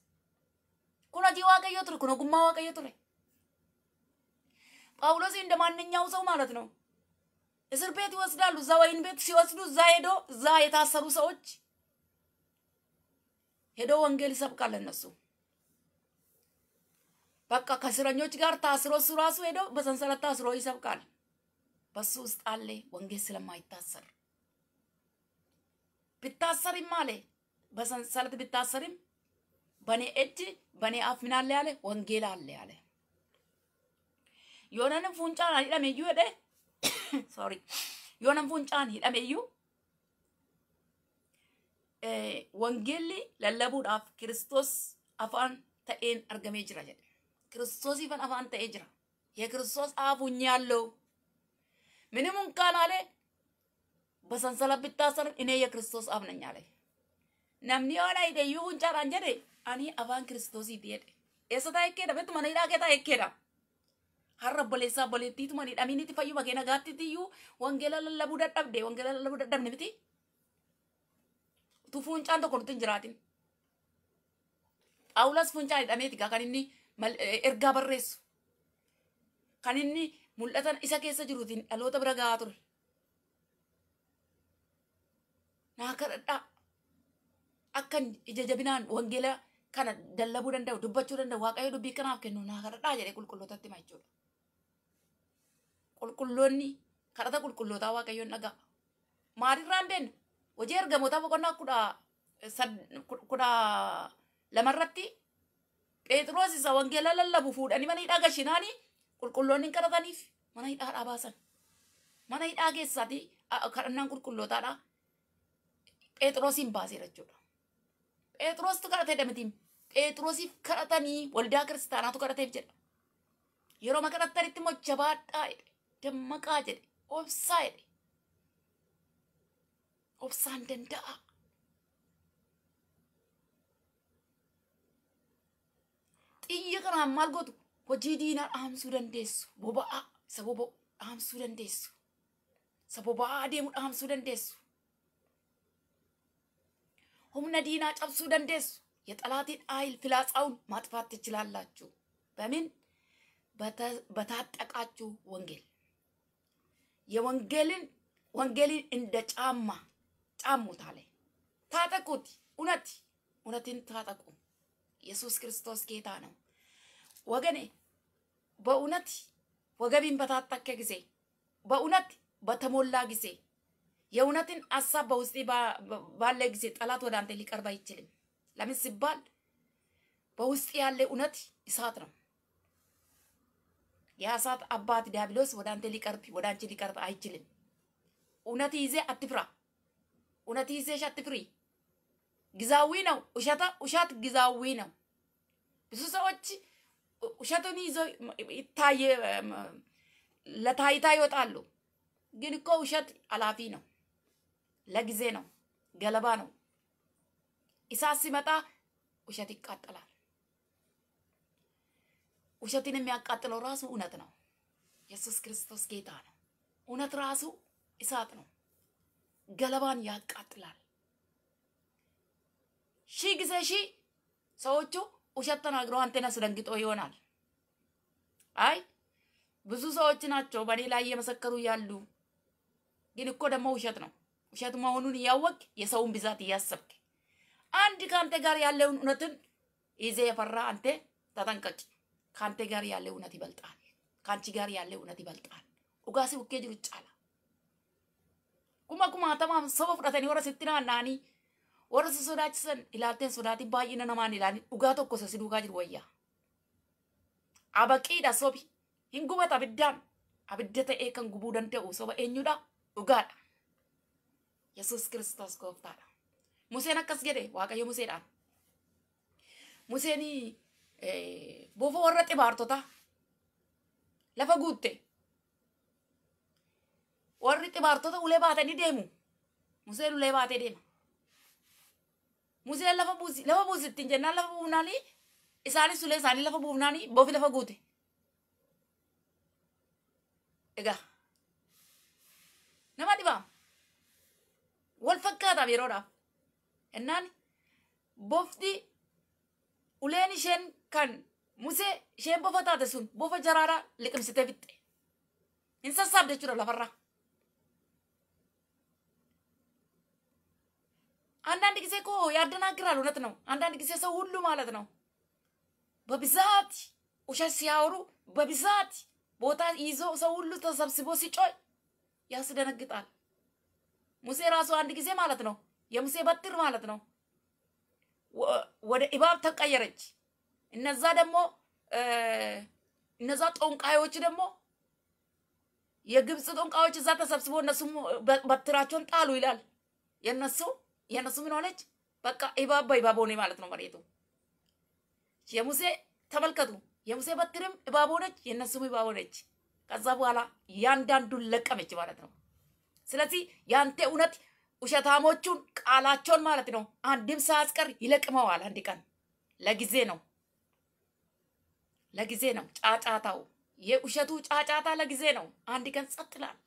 Kun hojii waaqayyoo ture kun ogummaa waaqayyoo ture. ጳውሎስ maalatu noo ማለት ነው እስር ቤት ይወስዳሉ። beeti si ቤት ሲወስዱ እዛ ሄዶ እዛ የታሰሩ sa'ochi hedoo ወንጌል ይሰብካል እነሱ በቃ ከእስረኞች ጋር ታስሮ እሱ ራሱ ሄዶ በሰንሰለት ታስሮ ይሰብካል። በሱ ውስጥ አለ ወንጌል ስለማይታሰር ብታሰርም አለ በሰንሰለት ብታሰርም በኔ እጅ በኔ አፍ ምን አለ ያለ ወንጌል አለ ያለ የሆነንም ፉንጫን ሂደም ሄደ [coughs] ሶሪ የሆነን ፉንጫን ሂደም እዩ ወንጌል ለለቡudhaaf ክርስቶስ አፋን ta'een argamee jira jedhe ክርስቶስ ይፈን አፋንተ ኤጅራ የክርስቶስ አፉኛ አለው። ምንም እንኳን አለ በሰንሰለት ብታሰር እኔ የክርስቶስ አፍ ነኝ አለ። namni yoo dhayde iyyuu huncaadhaan jedhe ani afaan kiristoosii jedhe eessataa ekkeedha beektu mana hidhaa keetaa ekkeedha harra obboleessaa obboleettiitu mani dhaminitti fayyu bakkee nagaattitti iyyuu wangeela lallabuu dadhabde wangeela lallabuu dadhabne miti tu fuuncaan tokko nutti hin jiraatin xaawulas fuuncaan hidhameeti gaa kan inni Eh, ergaa barreessu. Kan inni mul'atan isa keessa jiruutiin dhaloota bira ga'aa ture. Naa kadhadhaa akka ija jabinaan wangeela kana dallabuu danda'u dubbachuu danda'u waaqayyo dubbii kanaaf kennu naa kadhadhaa jedhee qulqullootatti hima jechuudha. Qulqulloonni kadhata qulqullootaa waaqayyoon dhaga'a. Maalirraan deemna? Hojii ergamootaa boqonnaa kudha eh, lamarratti Phexros isa wangeela lallabu fuudhanii mana hidhaa gashinaani qulqulloonni qarataniif mana hidhaadhaa baasan. Mana hidhaa keessaati kadhannaan qulqullootaadha. Phexrosiin baaseera jechuudha. Phexrostu kadhatee dhamitiin Phexrosiif kadhatanii waldaa kiristaanaatu kadhateef jedha. Yeroo makarattanitti immoo jabaadhaa jedhe dammaqaa jedhe obsaa jedhe obsaan danda'a. Iyya kanaan maal gootu hojii diinaa dhaamsuu dandeessu. Boba'aa isa boba'u dhaamsuu dandeessu. Isa boba'aa adeemu dhaamsuu dandeessu. Humna diinaa cabsuu dandeessu. የጠላቴን አይል ፍላጻውን ማጥፋት ትችላላችሁ። በምን በታጠቃችሁ ወንጌል የወንጌልን ወንጌልን እንደ ጫማ ጫሙት አለ። ታጠቁት። እውነት እውነትን ታጠቁ። ኢየሱስ ክርስቶስ ጌታ ነው። ወገኔ በእውነት ወገቤን በታጠቀ ጊዜ በእውነት በተሞላ ጊዜ የእውነትን አሳብ በውስጤ ባለ ጊዜ ጠላት ወደ አንተ ሊቀርብ አይችልም። ለምን ሲባል በውስጥ ያለ እውነት እሳት ነው። የእሳት አባት ዲያብሎስ ወደ አንተ ሊቀርብ ወደ አንቺ ሊቀርብ አይችልም። እውነት ይዜ አትፍራ። እውነት ይዘሽ አትፍሪ። ግዛዊ ነው። ውሸት ግዛዊ ነው። ብዙ ሰዎች ውሸትን ይዘው ይታየ ለታይታ ይወጣሉ። ግን እኮ ውሸት አላፊ ነው፣ ለጊዜ ነው፣ ገለባ ነው። እሳት ሲመጣ ውሸት ይቃጠላል። ውሸትን የሚያቃጥለው ራሱ እውነት ነው። ኢየሱስ ክርስቶስ ጌታ ነው። እውነት ራሱ እሳት ነው፣ ገለባን ያቃጥላል። ሺህ ጊዜ ሺህ ሰዎቹ ውሸት ተናግሮ አንተን አስደንግጦ ይሆናል። አይ ብዙ ሰዎች ናቸው በእኔ ላይ እየመሰከሩ ያሉ፣ ግን እኮ ደግሞ ውሸት ነው። ውሸት መሆኑን እያወቅ የሰውን ብዛት እያሰብክ አንድ ከአንተ ጋር ያለውን እውነትን ይዜ የፈራ አንተ ተጠንቀቅ። ከአንተ ጋር ያለ እውነት ይበልጣል። ከአንቺ ጋር ያለ እውነት ይበልጣል። ኡጋሲ ውኬ ጅሩ ኩማ ኩማ ተማም ሰበ ፍዳተን ወረ ስትናናኒ warra si sodaachisan ilaalteen sodaatii baay'ina namaan ilaalin dhugaa tokko isa si dhugaa jiru wayyaa. Abaqiidha sobi hin gubata abiddaan abidda ta'ee kan gubuu danda'u soba eenyudha dhugaadha. Yesuus kiristoos gooftaadha. Museen akkas jedhe Waaqayyo Museedhaan. Museen bofa warra xibaartotaa lafa guutte warri xibaartota ulee baatanii deemu. Museen ulee baatee deema. Museen lafa buusi lafa buusittiin jennaan lafa buufnaanii isaanis sulee isaanii lafa buufnaanii boofi lafa guute. Egaa nama dhibaam wal fakkaataaf yeroodhaaf ennaan bofti uleen isheen kan musee isheen bofa taate sun bofa jaraaraa liqimsitee fixxe hin sassaabde jechuudha lafarraa. አንዳንድ ጊዜ እኮ ያደናግራል። እውነት ነው። አንዳንድ ጊዜ ሰው ሁሉ ማለት ነው በብዛት ውሸት ሲያወሩ በብዛት ቦታ ይዞ ሰው ሁሉ ተሰብስቦ ሲጮይ ያስደነግጣል። ሙሴ ራሱ አንድ ጊዜ ማለት ነው የሙሴ በትር ማለት ነው ወደ እባብ ተቀየረች። እነዛ ደግሞ እነዛ ጦንቃዮች ደግሞ የግብፅ ጦንቃዮች እዛ ተሰብስቦ እነሱ በትራቸውን ጣሉ ይላል የነሱ የነሱ ምን ሆነች? በቃ ኢባባ ኢባባ ሆነ ማለት ነው መሬቱ። የሙሴ ተመልከቱ፣ የሙሴ በትርም ኢባባ ሆነች፣ የእነሱም ኢባባ ሆነች። ከዛ በኋላ ያንዳንዱን ለቀመች ማለት ነው። ስለዚህ ያንተ እውነት ውሸታሞቹን ቃላቸውን ማለት ነው አንድም ሳያስቀር ይለቅመዋል። አንድ ቀን ለጊዜ ነው ለጊዜ ነው ጫጫታው፣ የውሸቱ ጫጫታ ለጊዜ ነው። አንድ ቀን ጸጥላል።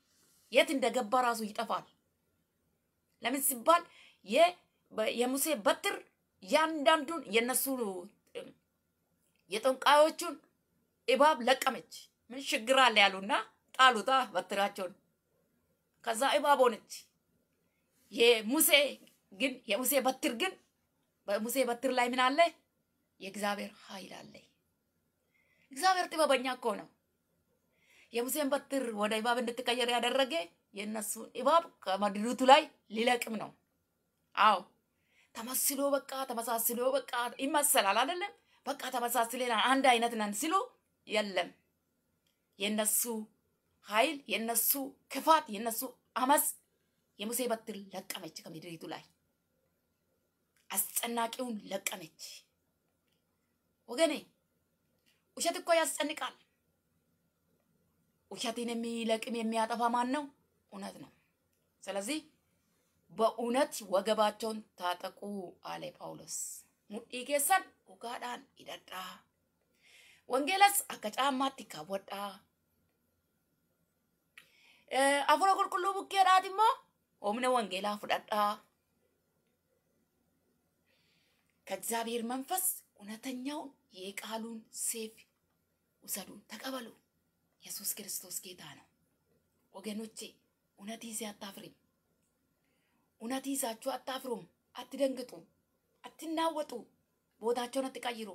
የት እንደገባ ራሱ ይጠፋል። ለምን ሲባል የሙሴ በትር ያንዳንዱን የነሱ የጠንቋዮቹን እባብ ለቀመች። ምን ችግር አለ ያሉና ጣሉታ በትራቸውን። ከዛ እባብ ሆነች። የሙሴ ግን የሙሴ በትር ግን በሙሴ በትር ላይ ምን አለ? የእግዚአብሔር ኃይል አለ። እግዚአብሔር ጥበበኛ እኮ ነው። የሙሴን በትር ወደ እባብ እንድትቀየር ያደረገ የእነሱን እባብ ከመድሉቱ ላይ ሊለቅም ነው። አዎ ተመስሎ በቃ ተመሳስሎ በቃ ይመሰላል አይደለም። በቃ ተመሳስሌና አንድ አይነት ነን ሲሉ የለም። የነሱ ኃይል፣ የነሱ ክፋት፣ የነሱ አመፅ የሙሴ በትር ለቀመች ከምድሪቱ ላይ አስጨናቂውን ለቀመች። ወገኔ ውሸት እኮ ያስጨንቃል። ውሸትን የሚለቅም የሚያጠፋ ማን ነው? እውነት ነው። ስለዚህ በእውነት ወገባቸውን ታጠቁ አለ ጳውሎስ። ሙዲ ጌሰን ውጋዳን ይደዳ ወንጌለስ አከጫማት ይካወዳ አፉረ ቁልቁሉ ቡኬዳት ሞ ኦምነ ወንጌላ ፉዳዳ ከእግዚአብሔር መንፈስ እውነተኛው የቃሉን ሴፍ ውሰዱን ተቀበሉ። ኢየሱስ ክርስቶስ ጌታ ነው ወገኖቼ፣ እውነት ይዜ አታፍሪም። እውነት ይዛችሁ አታፍሩም፣ አትደንግጡ፣ አትናወጡ፣ ቦታቸውን አትቀይሩ።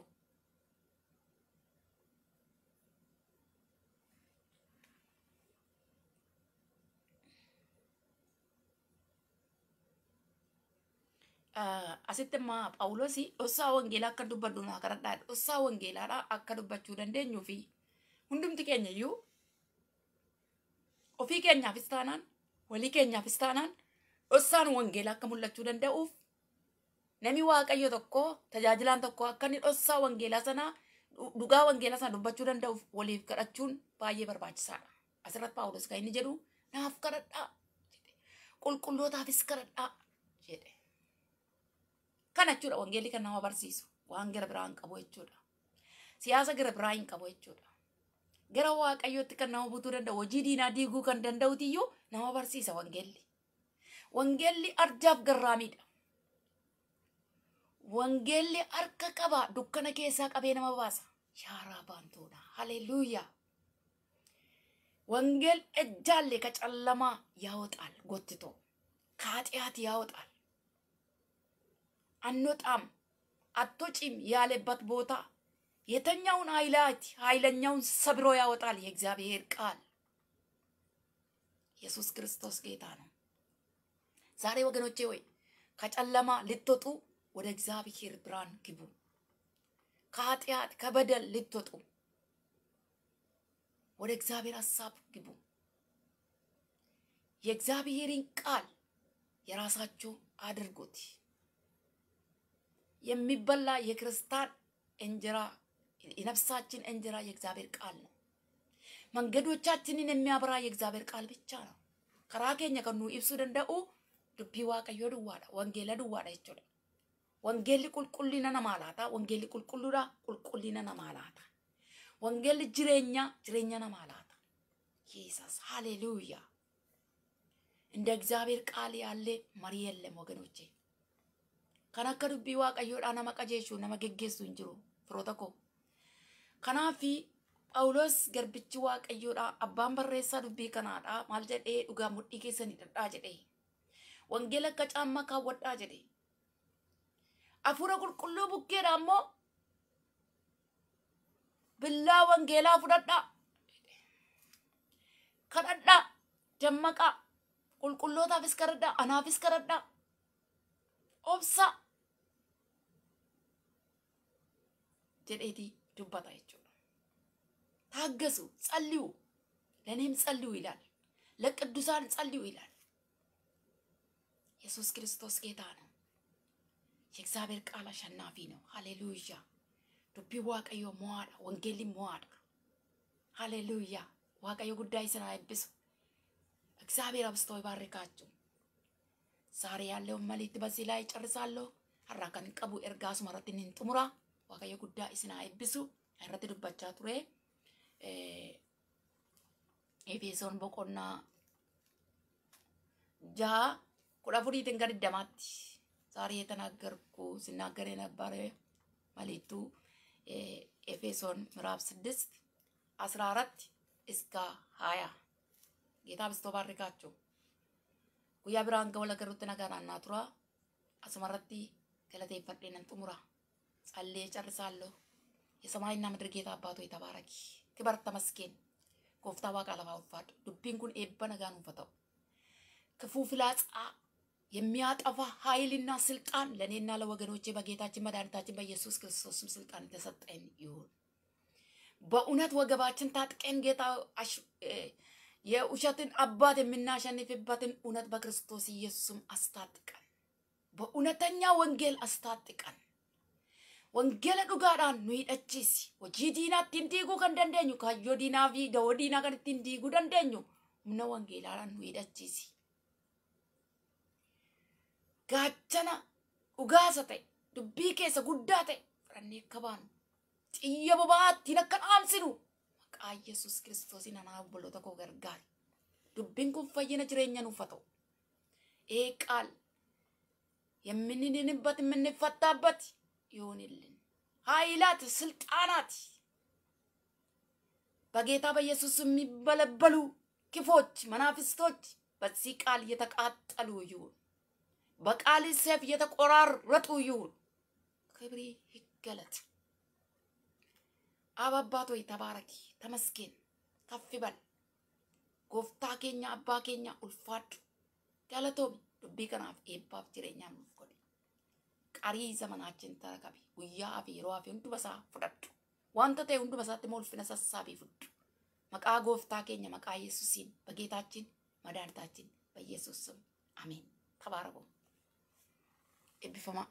ah, asittima Phaawulosi dhossaa wangeelaa akka dubbadhu naa kadhadhaa dhossaa wangeelaadha akka dubbachuu dandeenyuu fi hundumti keenya iyyuu ofii keenyaafis taanaan walii keenyaafis taanaan Dhosaan wangeelaa akka mul'achuu danda'uuf namni waaqayyo tokko tajaajilaan tokko akka inni dhossaa wangeelaa sanaa dhugaa wangeelaa sana dubbachuu danda'uuf waliif kadhachuun baay'ee barbaachisaadha. Asirratti Paawulos kan inni jedhu naaf kadhadhaa jedhe. Qulqullootaafis kadhadhaa jedhe. Kana jechuudha wangeelli kan nama barsiisu waan gara biraa hin qabu jechuudha. Siyaasa gara biraa hin qabu jechuudha. Gara waaqayyootti kan nama butuu danda'u hojii diinaa diiguu kan danda'uutiyyuu nama barsiisa wangeelli. Wangeelli arjaaf garraamiidha. Wangeelli harka qabaa dukkana keessaa qabee nama baasa. Shaaraa baantoodha. Haleluuyaa. Wangeel ejjaalle ka callamaa yaa woxaal gottitoo. Kaaxiyaati yaa woxaal. አንወጣም አትወጪም ያለበት ቦታ የተኛውን ኃይላት ኃይለኛውን ሰብሮ ያወጣል የእግዚአብሔር ቃል። ኢየሱስ ክርስቶስ ጌታ ነው። ዛሬ ወገኖቼ ወይ ከጨለማ ልትወጡ ወደ እግዚአብሔር ብርሃን ግቡ። ከኃጢአት ከበደል ልትወጡ ወደ እግዚአብሔር ሀሳብ ግቡ። የእግዚአብሔርን ቃል የራሳችሁ አድርጉት። የሚበላ የክርስታን እንጀራ የነፍሳችን እንጀራ የእግዚአብሔር ቃል ነው። መንገዶቻችንን የሚያበራ የእግዚአብሔር ቃል ብቻ ነው። ከራኬኛ ከኑ ኢብሱ ደንደኡ dubbii waaqayyoo duwwaadha wangeela duwwaadha jechuudha wangeelli qulqullina namaa laata wangeelli qulqulluudha qulqullina namaa laata wangeelli jireenya jireenya namaa laata yesus haleluya እንደ እግዚአብሔር ቃል ያለ መሪ የለም ወገኖቼ ከን አከ ዱቢ ዋቀዮዳ ነመ ቀጄሹ ነመ ገጌሱ እንጅሩ ፍሮተኮ ከናፊ ጳውሎስ ገርብቺ ዋቀዮዳ አባን በሬሳ ዱቢ ከናዳ maal jedhee dhugaa mudhii ኬሰኒ ደዳ jedhee. ወንጌል akka caammaa kaawwadhaa jedhe afuura qulqulluu bukkeedha ammoo billaa wangeelaa fudhadhaa kadhadhaa dammaqaa qulqullootaafis karadhaa anaafis karadhaa obsa jedheetii dubbata jechuudha ታገሱ፣ ጸልዩ፣ ለእኔም ጸልዩ ይላል፣ ለቅዱሳን ጸልዩ ይላል። ኢየሱስ ክርስቶስ ጌታ ነው። የእግዚአብሔር ቃል አሸናፊ ነው። ሃሌሉያ ዱቢ ዋቀዮ መዋዳ ወንጌል መዋዳ ሃሌሉያ ዋቀዮ ጉዳይ ስራ አይብሱ። እግዚአብሔር አብስቶ ይባርካችሁ። ዛሬ ያለውን መልእክት በዚህ ላይ ጨርሳለሁ። አራካን ቀቡ ኤርጋሱ መረትንን ጥሙራ ዋቀዮ ጉዳይ ስና ይብሱ አይረት ዱባቻ ቱሬ ኤፌሶን ቦቆና ጃ ቁለፉሪ ድንገት ደማት ዛሬ የተናገርኩ ሲናገር የነበረ መልእክቱ ኤፌሶን ምዕራፍ ስድስት አስራ አራት እስከ ሀያ ጌታ ብስቶ ባርካችሁ ጉያ ብራን ገወለ ገሩት ነገር አናቱራ አስመረቲ ገለቴፈዴንን ጥሙራ ጸልዬ ጨርሳለሁ። የሰማይና ምድር ጌታ አባቶ የተባረኪ ክበር ተመስገን። ጎፍታ ዋቃ ለፋ ውፋድ ዱቢን ኩን ኤበ ነጋን ውፈተው ክፉ ፍላጻ የሚያጠፋ ኃይልና ስልጣን ለእኔና ለወገኖቼ በጌታችን መድኃኒታችን በኢየሱስ ክርስቶስም ስልጣን የተሰጠን ይሁን። በእውነት ወገባችን ታጥቀን ጌታ የውሸትን አባት የምናሸንፍበትን እውነት በክርስቶስ ኢየሱስም አስታጥቀን፣ በእውነተኛ ወንጌል አስታጥቀን፣ ወንጌል ዱጋዳን ኑሂደችሲ ወጂ ዲና ቲንዲጉ ከንደንደኙ ከዮ ዲና ቪ ገወዲና ከንቲንዲጉ ደንደኙ ምነ ወንጌላዳን ኑሂደችሲ gaachana dhugaasa ta'e dubbii keessa guddaa ta'e fudhannee akka baanu xiyya boba'aa ittiin akka dhaamsinu maqaa yesus kiristoosiin anaa obboloota koo gargaari. Dubbiin kun fayyina jireenya nuuf ta'u. Eeqaal yemmini dinibbati minni fattaabbati yoonillin haayilaati silxaanaati. bageetaa በጌታ በኢየሱስ የሚበለበሉ ክፎች መናፍስቶች በዚህ ቃል የተቃጠሉ ይሁን። በቃል ሰይፍ የተቆራረጡ ይሁን። ክብሪ ይገለጥ። አብ አባት ሆይ ተባረኪ፣ ተመስገን፣ ከፍ በል። ጎፍታ ኬኛ አባ ኬኛ ኡልፋዱ ገለቶሚ ዱቢ ከናፍ ኤባፍ ጅሬኛ ኑፍ ቀሪ ዘመናችን ተረከቢ ጉያ አፍ የሮዋ አፍ ሁንዱመሳ ፍደዱ ዋንተ ተይ ሁንዱመሳት ሞልፍነ ሰሳቢ ፍዱ መቃ ጎፍታ ኬኛ መቃ ኢየሱሲን በጌታችን መድኃኒታችን በኢየሱስ ስም አሜን። ተባረኩም። et puis for moi